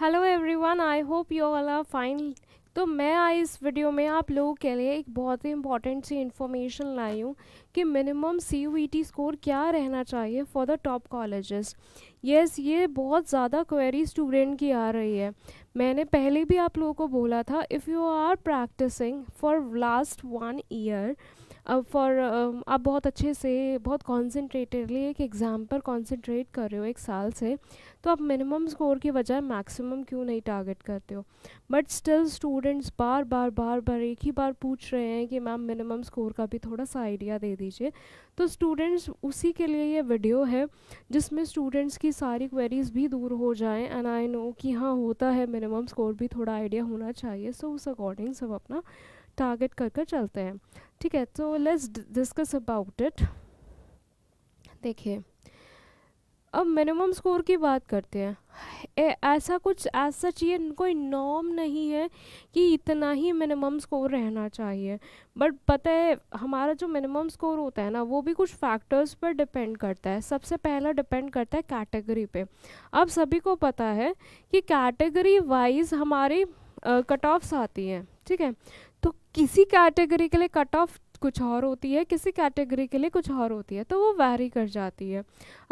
hello everyone I hope you all are fine तो मैं आज इस वीडियो में आप लोगों के लिए एक बहुत ही इंपॉर्टेंट सी इन्फॉर्मेशन लाई हूँ कि मिनिमम सी स्कोर क्या रहना चाहिए for the top colleges yes ये बहुत ज़्यादा क्वेरी स्टूडेंट की आ रही है मैंने पहले भी आप लोगों को बोला था if you are practising for last one year अब फॉर um, आप बहुत अच्छे से बहुत कॉन्सेंट्रेटेडली एक एग्ज़ाम पर कॉन्सेंट्रेट कर रहे हो एक साल से तो आप मिनिमम स्कोर के बजाय मैक्सिमम क्यों नहीं टारगेट करते हो बट स्टिल स्टूडेंट्स बार बार बार बार एक ही बार पूछ रहे हैं कि मैम मिनिमम स्कोर का भी थोड़ा सा आइडिया दे दीजिए तो स्टूडेंट्स उसी के लिए ये वीडियो है जिसमें स्टूडेंट्स की सारी क्वेरीज भी दूर हो जाएँ एंड आई नो कि हाँ होता है मिनिमम स्कोर भी थोड़ा आइडिया होना चाहिए सो so, उस अकॉर्डिंग सब अपना टारगेट कर कर चलते हैं ठीक है तो लेट्स डिस्कस अबाउट इट देखिए अब मिनिमम स्कोर की बात करते हैं ए, ऐसा कुछ ऐसा चाहिए कोई नॉम नहीं है कि इतना ही मिनिमम स्कोर रहना चाहिए बट पता है हमारा जो मिनिमम स्कोर होता है ना वो भी कुछ फैक्टर्स पर डिपेंड करता है सबसे पहला डिपेंड करता है कैटेगरी पे अब सभी को पता है कि कैटेगरी वाइज हमारी कट uh, ऑफ्स आती हैं ठीक है तो किसी कैटेगरी के लिए कट ऑफ कुछ और होती है किसी कैटेगरी के लिए कुछ और होती है तो वो वैरी कर जाती है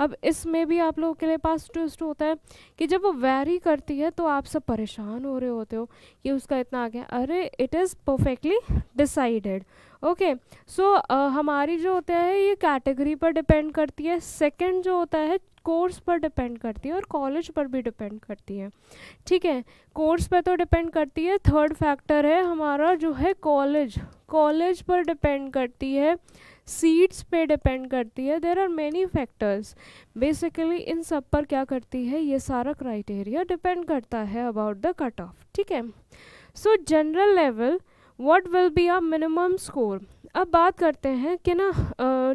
अब इसमें भी आप लोगों के लिए पास ट्विस्ट होता है कि जब वो वैरी करती है तो आप सब परेशान हो रहे होते हो कि उसका इतना आ गया अरे it is perfectly decided okay so हमारी जो होता है ये कैटेगरी पर डिपेंड करती है सेकंड जो होता है कोर्स पर डिपेंड करती है और कॉलेज पर भी डिपेंड करती है ठीक है कोर्स पर तो डिपेंड करती है थर्ड फैक्टर है हमारा जो है कॉलेज कॉलेज पर डिपेंड करती है सीट्स पे डिपेंड करती है there are many factors basically इन सब पर क्या करती है ये सारा क्राइटेरिया डिपेंड करता है अबाउट द कट ऑफ ठीक है so general level what will be a minimum score अब बात करते हैं कि ना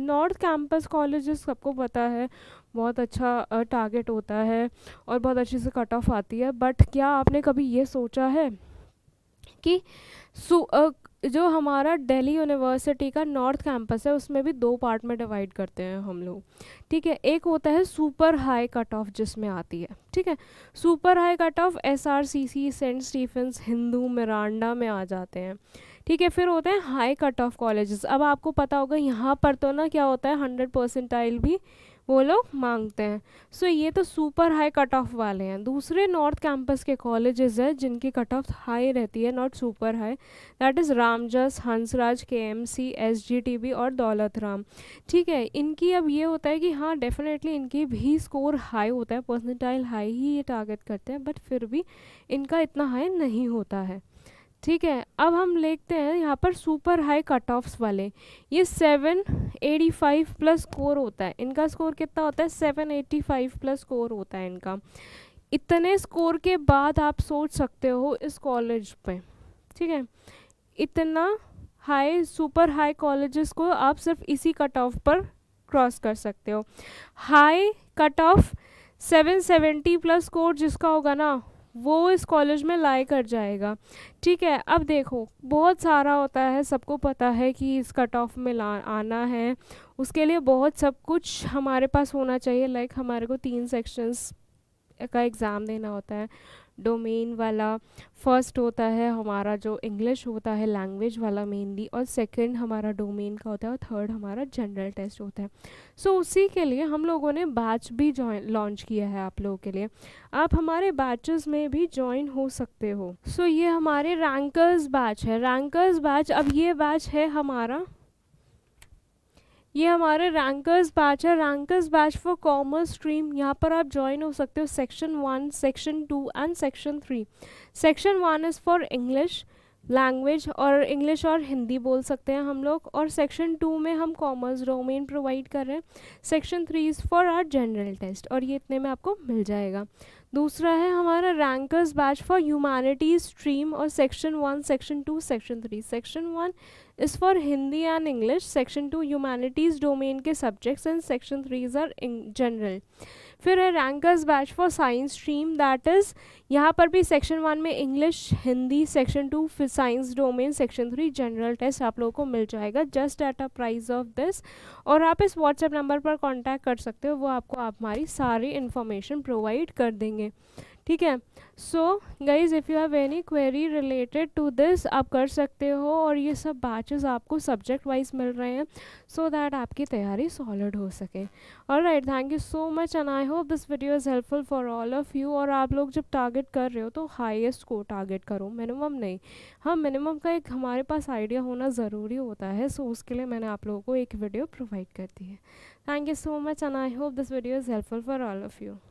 नॉर्थ कैंपस कॉलेज सबको पता है बहुत अच्छा टारगेट होता है और बहुत अच्छे से कट ऑफ आती है बट क्या आपने कभी ये सोचा है कि सु जो हमारा दिल्ली यूनिवर्सिटी का नॉर्थ कैंपस है उसमें भी दो पार्ट में डिवाइड करते हैं हम लोग ठीक है एक होता है सुपर हाई कट ऑफ जिसमें आती है ठीक है super high cut off S R C C Saint Stephen's Hindu Miranda में आ जाते हैं ठीक है फिर होते हैं हाई कट ऑफ कॉलेजेस अब आपको पता होगा यहाँ पर तो ना क्या होता है हंड्रेड परसेंटाइल भी वो लोग मांगते हैं सो so, ये तो सुपर हाई कट ऑफ वाले हैं दूसरे नॉर्थ कैंपस के कॉलेजेस हैं जिनकी कट ऑफ हाई रहती है not super high that is Ramjas Hansraj K M C S G T B और दौलत राम ठीक है इनकी अब ये होता है कि हाँ डेफिनेटली इनकी भी स्कोर हाई होता है पर्सनटाइल हाई ही ये टारगेट करते हैं बट फिर भी इनका इतना हाई नहीं होता है ठीक है अब हम लेखते हैं यहाँ पर सुपर हाई कट ऑफ्स वाले ये seven eighty five plus score होता है इनका स्कोर कितना होता है seven eighty five plus score होता है इनका इतने स्कोर के बाद आप सोच सकते हो इस कॉलेज पे ठीक है इतना हाई सुपर हाई कॉलेजेस को आप सिर्फ इसी कट ऑफ पर क्रॉस कर सकते हो high cut off seven seventy plus score जिसका होगा ना वो इस कॉलेज में लाई कर जाएगा ठीक है अब देखो बहुत सारा होता है सबको पता है कि इस कट ऑफ में ला आना है उसके लिए बहुत सब कुछ हमारे पास होना चाहिए लाइक हमारे को तीन सेक्शंस का एग्ज़ाम देना होता है डोमेन वाला फर्स्ट होता है हमारा जो इंग्लिश होता है लैंग्वेज वाला मेनली और सेकंड हमारा डोमेन का होता है और थर्ड हमारा जनरल टेस्ट होता है सो so, उसी के लिए हम लोगों ने बैच भी लॉन्च किया है आप लोगों के लिए आप हमारे बैचेस में भी ज्वाइन हो सकते हो सो so, ये हमारे रैंकर्स बैच है रैंकर्स बैच अब ये बैच है हमारा ये हमारे रैंकर्स बैच है rankers batch for commerce stream यहाँ पर आप ज्वाइन हो सकते हो section one section two and section three section one is for English language और इंग्लिश और हिंदी बोल सकते हैं हम लोग और सेक्शन टू में हम कॉमर्स डोमेन प्रोवाइड कर रहे हैं section three is for our general test और ये इतने में आपको मिल जाएगा दूसरा है हमारा rankers batch for humanities stream और section one section two section three section one is for Hindi and English section two humanities domain के subjects and section three is our general फिर है rankers batch for science stream that is यहाँ पर भी section one में English Hindi section two फिर science domain section three general test आप लोगों को मिल जाएगा just at a price of this और आप इस व्हाट्सएप नंबर पर कॉन्टैक्ट कर सकते हो वो आपको आप हमारी सारी इन्फॉर्मेशन प्रोवाइड कर देंगे ठीक है so guys if you have any query related to this आप कर सकते हो और ये सब बैचेस आपको सब्जेक्ट वाइज मिल रहे हैं सो so दैट आपकी तैयारी सॉलिड हो सके और right thank you so much and I hope this video is helpful for all of you और आप लोग जब टारगेट कर रहे हो तो हाइएस्ट को टारगेट करो मिनिमम नहीं हाँ मिनिमम का एक हमारे पास आइडिया होना ज़रूरी होता है सो so उसके लिए मैंने आप लोगों को एक वीडियो प्रोवाइड कर दी है thank you so much and I hope this video is helpful for all of you